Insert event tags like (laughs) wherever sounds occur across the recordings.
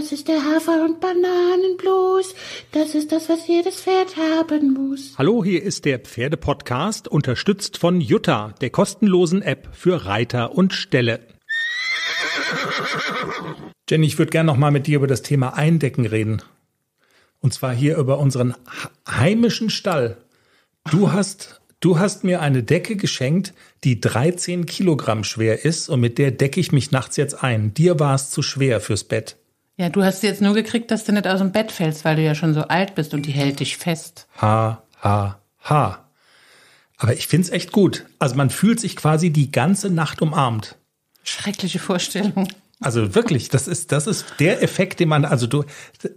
Das ist der Hafer- und Bananenblues. Das ist das, was jedes Pferd haben muss. Hallo, hier ist der Pferdepodcast, unterstützt von Jutta, der kostenlosen App für Reiter und Ställe. Jenny, ich würde gerne nochmal mit dir über das Thema Eindecken reden. Und zwar hier über unseren heimischen Stall. Du hast, du hast mir eine Decke geschenkt, die 13 Kilogramm schwer ist und mit der decke ich mich nachts jetzt ein. Dir war es zu schwer fürs Bett. Ja, du hast jetzt nur gekriegt, dass du nicht aus dem Bett fällst, weil du ja schon so alt bist und die hält dich fest. Ha, ha, ha. Aber ich find's echt gut. Also man fühlt sich quasi die ganze Nacht umarmt. Schreckliche Vorstellung. Also wirklich, das ist, das ist der Effekt, den man, also du,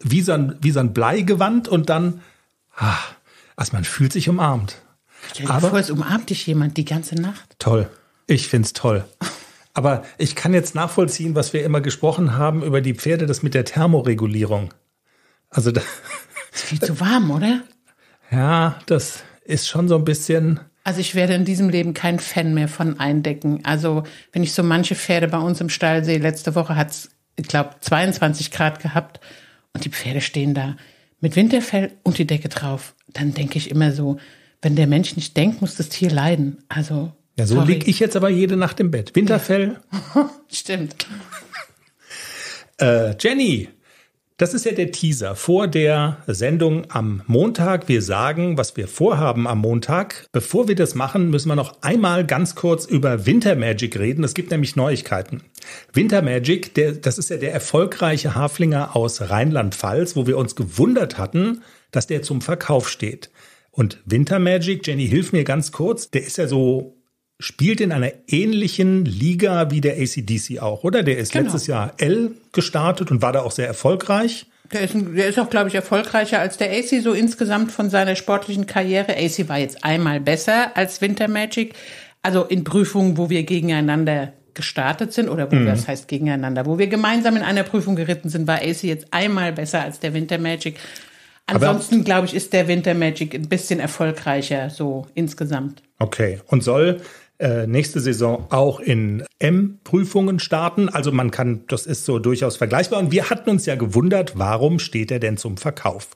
wie so ein, wie so ein Bleigewand und dann, ah, also man fühlt sich umarmt. Ja, Aber vor, es umarmt dich jemand die ganze Nacht. Toll. Ich find's toll. Aber ich kann jetzt nachvollziehen, was wir immer gesprochen haben über die Pferde, das mit der Thermoregulierung. Also da ist viel zu warm, oder? Ja, das ist schon so ein bisschen. Also ich werde in diesem Leben kein Fan mehr von Eindecken. Also wenn ich so manche Pferde bei uns im Stall sehe, letzte Woche hat es, ich glaube, 22 Grad gehabt und die Pferde stehen da mit Winterfell und die Decke drauf. Dann denke ich immer so, wenn der Mensch nicht denkt, muss das Tier leiden. Also ja, so lieg ich jetzt aber jede Nacht im Bett. Winterfell. Ja. (laughs) Stimmt. äh, Jenny, das ist ja der Teaser vor der Sendung am Montag. Wir sagen, was wir vorhaben am Montag. Bevor wir das machen, müssen wir noch einmal ganz kurz über Wintermagic reden. Es gibt nämlich Neuigkeiten. Wintermagic, der, das ist ja der erfolgreiche Haflinger aus Rheinland-Pfalz, wo wir uns gewundert hatten, dass der zum Verkauf steht. Und Wintermagic, Jenny, hilf mir ganz kurz, der ist ja so spielt in einer ähnlichen Liga wie der ACDC auch, oder? Der ist genau. letztes Jahr L gestartet und war da auch sehr erfolgreich. Der ist, der ist auch, glaube ich, erfolgreicher als der AC so insgesamt von seiner sportlichen Karriere. AC war jetzt einmal besser als Winter Magic. Also in Prüfungen, wo wir gegeneinander gestartet sind oder wo mhm. das heißt gegeneinander, wo wir gemeinsam in einer Prüfung geritten sind, war AC jetzt einmal besser als der Winter Magic. Ansonsten, glaube ich, ist der Winter Magic ein bisschen erfolgreicher, so insgesamt. Okay. Und soll äh, nächste Saison auch in M-Prüfungen starten. Also man kann, das ist so durchaus vergleichbar. Und wir hatten uns ja gewundert, warum steht er denn zum Verkauf?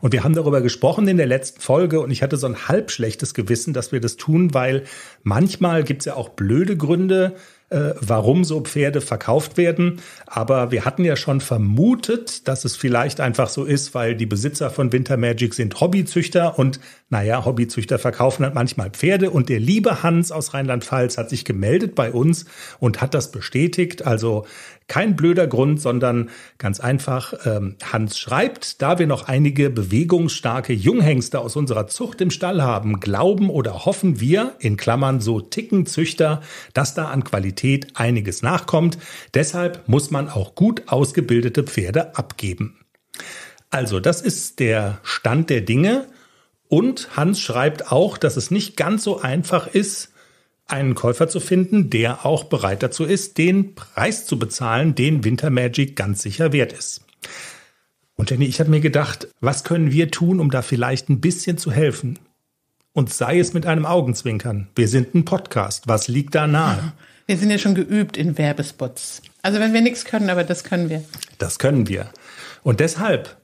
Und wir haben darüber gesprochen in der letzten Folge und ich hatte so ein halb schlechtes Gewissen, dass wir das tun, weil manchmal gibt es ja auch blöde Gründe, äh, warum so Pferde verkauft werden. Aber wir hatten ja schon vermutet, dass es vielleicht einfach so ist, weil die Besitzer von Winter Magic sind Hobbyzüchter und naja, Hobbyzüchter verkaufen halt manchmal Pferde. Und der liebe Hans aus Rheinland-Pfalz hat sich gemeldet bei uns und hat das bestätigt. Also kein blöder Grund, sondern ganz einfach, ähm, Hans schreibt, da wir noch einige bewegungsstarke Junghengste aus unserer Zucht im Stall haben, glauben oder hoffen wir, in Klammern so ticken Züchter, dass da an Qualität Qualität einiges nachkommt. Deshalb muss man auch gut ausgebildete Pferde abgeben. Also, das ist der Stand der Dinge. Und Hans schreibt auch, dass es nicht ganz so einfach ist, einen Käufer zu finden, der auch bereit dazu ist, den Preis zu bezahlen, den Winter Magic ganz sicher wert ist. Und Jenny, ich habe mir gedacht, was können wir tun, um da vielleicht ein bisschen zu helfen? Und sei es mit einem Augenzwinkern. Wir sind ein Podcast. Was liegt da nahe? (laughs) Wir sind ja schon geübt in Werbespots. Also wenn wir nichts können, aber das können wir. Das können wir. Und deshalb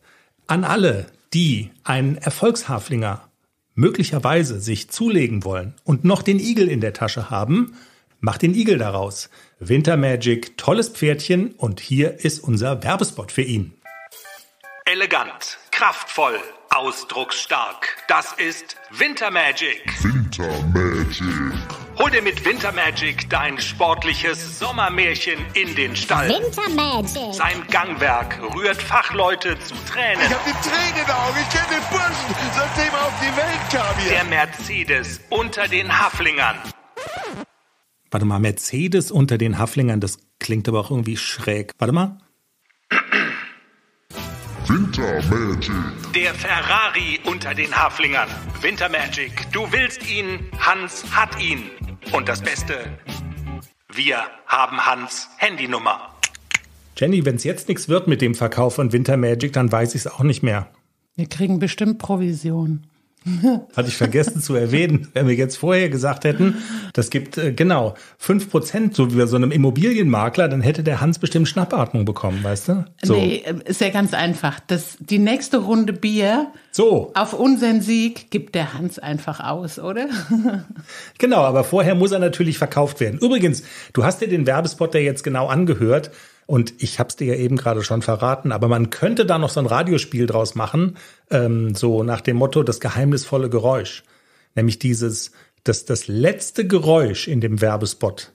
an alle, die einen Erfolgshaflinger möglicherweise sich zulegen wollen und noch den Igel in der Tasche haben, macht den Igel daraus. Wintermagic, tolles Pferdchen und hier ist unser Werbespot für ihn. Elegant, kraftvoll, ausdrucksstark. Das ist Wintermagic. Wintermagic. Hol dir mit Wintermagic dein sportliches Sommermärchen in den Stall. Wintermagic. Sein Gangwerk rührt Fachleute zu Tränen. Ich hab die Tränen in Augen. Ich kenne den Burschen, seitdem er auf die Welt kam hier. Der Mercedes unter den Haflingern. Warte mal, Mercedes unter den Haflingern, das klingt aber auch irgendwie schräg. Warte mal. Wintermagic. Der Ferrari unter den Haflingern. Wintermagic, du willst ihn, Hans hat ihn. Und das Beste, wir haben Hans Handynummer. Jenny, wenn es jetzt nichts wird mit dem Verkauf von Winter Magic, dann weiß ich es auch nicht mehr. Wir kriegen bestimmt Provision. (laughs) Hatte ich vergessen zu erwähnen, wenn wir jetzt vorher gesagt hätten, das gibt äh, genau 5%, so wie bei so einem Immobilienmakler, dann hätte der Hans bestimmt Schnappatmung bekommen, weißt du? So. Nee, äh, ist ja ganz einfach. Das, die nächste Runde Bier so. auf unseren Sieg gibt der Hans einfach aus, oder? (laughs) genau, aber vorher muss er natürlich verkauft werden. Übrigens, du hast dir den Werbespot ja jetzt genau angehört. Und ich habe es dir ja eben gerade schon verraten, aber man könnte da noch so ein Radiospiel draus machen, ähm, so nach dem Motto das geheimnisvolle Geräusch. Nämlich dieses, das, das letzte Geräusch in dem Werbespot.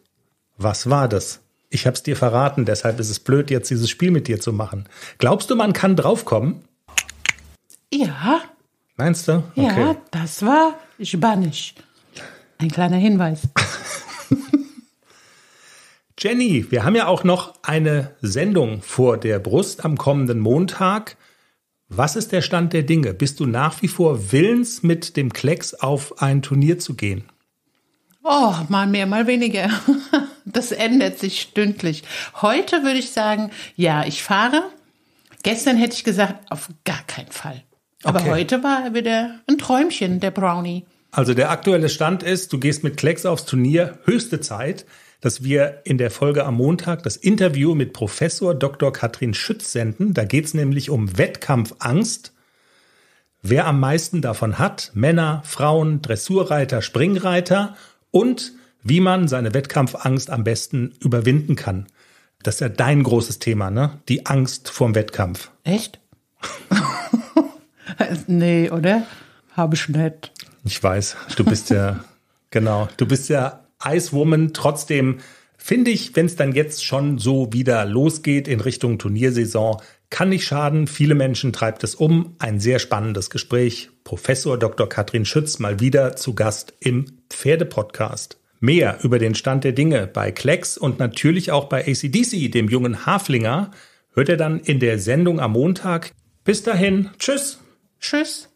Was war das? Ich habe es dir verraten, deshalb ist es blöd, jetzt dieses Spiel mit dir zu machen. Glaubst du, man kann draufkommen? Ja. Meinst du? Okay. Ja, das war Spanisch. Ein kleiner Hinweis. Jenny, wir haben ja auch noch eine Sendung vor der Brust am kommenden Montag. Was ist der Stand der Dinge? Bist du nach wie vor willens, mit dem Klecks auf ein Turnier zu gehen? Oh, mal mehr, mal weniger. (laughs) Das ändert sich stündlich. Heute würde ich sagen, ja, ich fahre. Gestern hätte ich gesagt, auf gar keinen Fall. Aber okay. heute war wieder ein Träumchen, der Brownie. Also der aktuelle Stand ist, du gehst mit Klecks aufs Turnier, höchste Zeit dass wir in der Folge am Montag das Interview mit Professor Dr. Katrin Schütz senden. Da geht es nämlich um Wettkampfangst. Wer am meisten davon hat, Männer, Frauen, Dressurreiter, Springreiter und wie man seine Wettkampfangst am besten überwinden kann. Das ist ja dein großes Thema, ne? Die Angst vorm Wettkampf. Echt? (laughs) nee, oder? Habe ich nicht. Ich weiß, du bist ja, genau, du bist ja Icewoman. Trotzdem finde ich, wenn es dann jetzt schon so wieder losgeht in Richtung Turniersaison, kann nicht schaden. Viele Menschen treibt es um. Ein sehr spannendes Gespräch. Professor Dr. Katrin Schütz mal wieder zu Gast im Pferdepodcast. Mehr über den Stand der Dinge bei Klecks und natürlich auch bei ACDC, dem jungen Haflinger, hört ihr dann in der Sendung am Montag. Bis dahin, tschüss. Tschüss.